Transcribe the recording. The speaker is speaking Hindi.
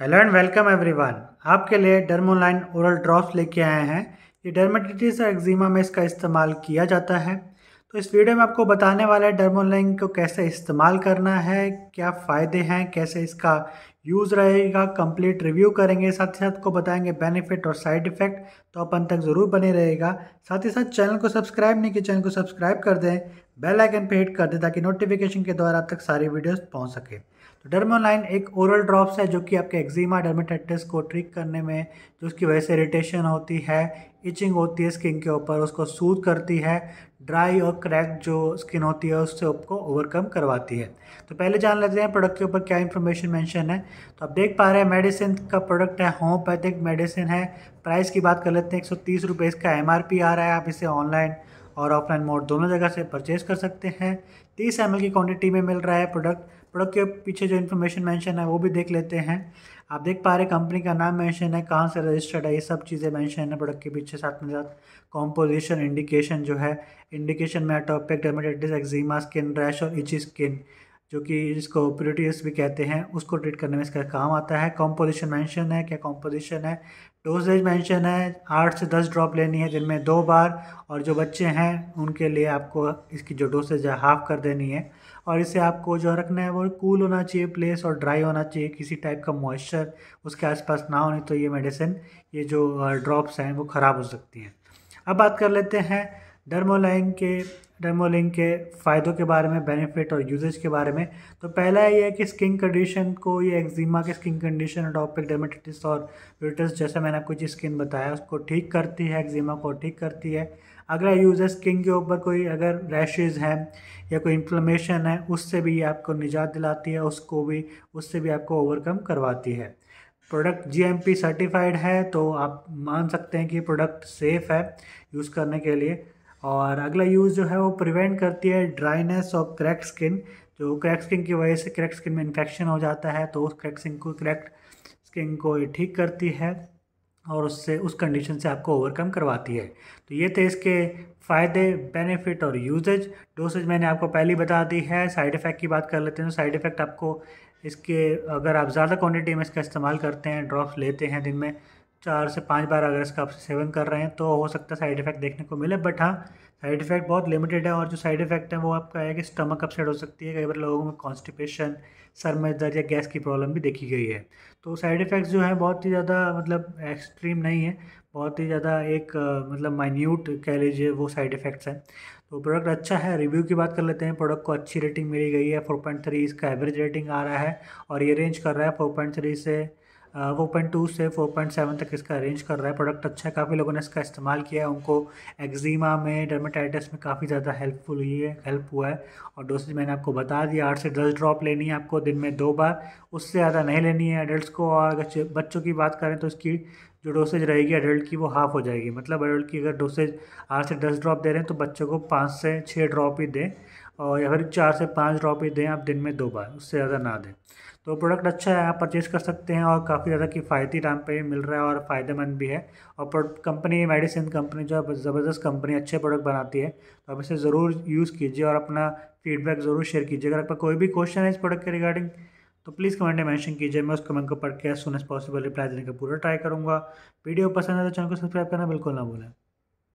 हेलो एंड वेलकम एवरीवन आपके लिए डर्मोलाइन ओरल ड्रॉप्स लेके आए हैं ये डर्मेटाइटिस और एक्जिमा में इसका इस्तेमाल किया जाता है तो इस वीडियो में आपको बताने वाला है डर्मोलाइन को कैसे इस्तेमाल करना है क्या फ़ायदे हैं कैसे इसका यूज़ रहेगा कंप्लीट रिव्यू करेंगे साथ ही साथ को बताएंगे बेनिफिट और साइड इफेक्ट तो आप अंत तक ज़रूर बने रहेगा साथ ही साथ चैनल को सब्सक्राइब नहीं किया चैनल को सब्सक्राइब कर दें बेल आइकन पे हिट कर दें ताकि नोटिफिकेशन के द्वारा आप तक सारी वीडियोस पहुंच सके तो डर्मोलाइन एक ओरल ड्रॉप्स है जो कि आपके एक्जिमा डर्मेटाइटिस को ट्रीक करने में जो उसकी वजह से इरिटेशन होती है इचिंग होती है स्किन के ऊपर उसको सूद करती है ड्राई और क्रैक जो स्किन होती है उससे आपको ओवरकम करवाती है तो पहले जान लेते हैं प्रोडक्ट के ऊपर क्या इन्फॉर्मेशन मेंशन है तो आप देख पा रहे हैं मेडिसिन का प्रोडक्ट है होम्योपैथिक मेडिसिन है प्राइस की बात कर लेते हैं एक सौ तीस रुपये इसका एम आ रहा है आप इसे ऑनलाइन और ऑफलाइन मोड दोनों जगह से परचेज कर सकते हैं तीस एम की क्वान्टिटी में मिल रहा है प्रोडक्ट प्रोडक्ट के पीछे जो इन्फॉर्मेशन मेंशन है वो भी देख लेते हैं आप देख पा रहे कंपनी का नाम मेंशन है कहाँ से रजिस्टर्ड है ये सब चीज़ें मेंशन है प्रोडक्ट के पीछे साथ में साथ कॉम्पोजिशन इंडिकेशन जो है इंडिकेशन में atopic dermatitis eczema skin rash और इची स्किन जो कि जिसको प्यूरिटियस भी कहते हैं उसको ट्रीट करने में इसका काम आता है कॉम्पोजिशन मैंशन है क्या कॉम्पोजिशन है डोजेज मेंशन है आठ से दस ड्रॉप लेनी है दिन में दो बार और जो बच्चे हैं उनके लिए आपको इसकी जो डोसेज है हाफ कर देनी है और इसे आपको जो रखना है वो कूल होना चाहिए प्लेस और ड्राई होना चाहिए किसी टाइप का मॉइस्चर उसके आसपास ना होने तो ये मेडिसिन ये जो ड्रॉप्स हैं वो ख़राब हो सकती हैं अब बात कर लेते हैं डर्मोलाइन के डर्मोलिंग के फ़ायदों के बारे में बेनिफिट और यूजेज के बारे में तो पहला ये है कि स्किन कंडीशन को ये एक्जिमा के स्किन कंडीशन टॉपिक डर्मेटिटिस और ब्यूटस जैसा मैंने आपको जिस स्किन बताया उसको ठीक करती है एक्जिमा को ठीक करती है अगला यूज़ है स्किन के ऊपर कोई अगर रैशेज़ हैं या कोई इन्फ्लमेशन है उससे भी ये आपको निजात दिलाती है उसको भी उससे भी आपको ओवरकम करवाती है प्रोडक्ट जी सर्टिफाइड है तो आप मान सकते हैं कि प्रोडक्ट सेफ़ है यूज़ करने के लिए और अगला यूज़ जो है वो प्रिवेंट करती है ड्राइनेस और क्रैक स्किन जो क्रैक स्किन की वजह से क्रैक स्किन में इन्फेक्शन हो जाता है तो उस क्रैक स्किन को क्रैक स्किन को ठीक करती है और उससे उस कंडीशन से आपको ओवरकम करवाती है तो ये थे इसके फ़ायदे बेनिफिट और यूजेज डोसेज मैंने आपको पहले बता दी है साइड इफ़ेक्ट की बात कर लेते हैं तो साइड इफ़ेक्ट आपको इसके अगर आप ज़्यादा क्वांटिटी में इसका इस्तेमाल करते हैं ड्रॉप्स लेते हैं दिन में चार से पाँच बार अगर इसका आप सेवन कर रहे हैं तो हो सकता है साइड इफेक्ट देखने को मिले बट हाँ साइड इफेक्ट बहुत लिमिटेड है और जो साइड इफेक्ट है वो आपका है कि स्टमक अपसेट हो सकती है कई बार लोगों में कॉन्स्टिपेशन सर में दर्द या गैस की प्रॉब्लम भी देखी गई है तो साइड इफेक्ट्स जो है बहुत ही ज़्यादा मतलब एक्सट्रीम नहीं है बहुत ही ज़्यादा एक मतलब माइन्यूट कह लीजिए वो साइड इफेक्ट्स हैं तो प्रोडक्ट अच्छा है रिव्यू की बात कर लेते हैं प्रोडक्ट को अच्छी रेटिंग मिली गई है फोर पॉइंट थ्री इसका एवरेज रेटिंग आ रहा है और ये रेंज कर रहा है फोर पॉइंट थ्री से फोर पॉइंट टू से फोर पॉइंट सेवन तक इसका रेंज कर रहा है प्रोडक्ट अच्छा है काफ़ी लोगों ने इसका इस्तेमाल किया है उनको एक्जिमा में डर्माटाइटिस में काफ़ी ज़्यादा हेल्पफुल हुई है हेल्प हुआ है और डोसेज मैंने आपको बता दिया आठ से दस ड्रॉप लेनी है आपको दिन में दो बार उससे ज़्यादा नहीं लेनी है एडल्ट को और अगर बच्चों की बात करें तो इसकी जो डोसेज रहेगी एडल्ट की वो हाफ हो जाएगी मतलब एडल्ट की अगर डोसेज आठ से दस ड्रॉप दे रहे हैं तो बच्चों को पाँच से छः ड्रॉप ही दें और या फिर चार से पाँच ड्रॉप ही दें आप दिन में दो बार उससे ज़्यादा ना दें तो प्रोडक्ट अच्छा है आप परचेज़ कर सकते हैं और काफ़ी ज़्यादा किफ़ायती दाम पे मिल रहा है और फ़ायदेमंद भी है और कंपनी मेडिसिन कंपनी जो है ज़बरदस्त कंपनी अच्छे प्रोडक्ट बनाती है तो आप इसे ज़रूर यूज़ कीजिए और अपना फीडबैक ज़रूर शेयर कीजिए अगर आपका कोई भी क्वेश्चन है इस प्रोडक्ट के रिगार्डिंग तो प्लीज़ कमेंट में मैंशन कीजिए मैं उस कमेंट को पढ़ के सुन एज पॉसिबल रिप्लाई देने का पूरा ट्राई करूँगा वीडियो पसंद है तो चैनल को सब्सक्राइब करना बिल्कुल ना भूलें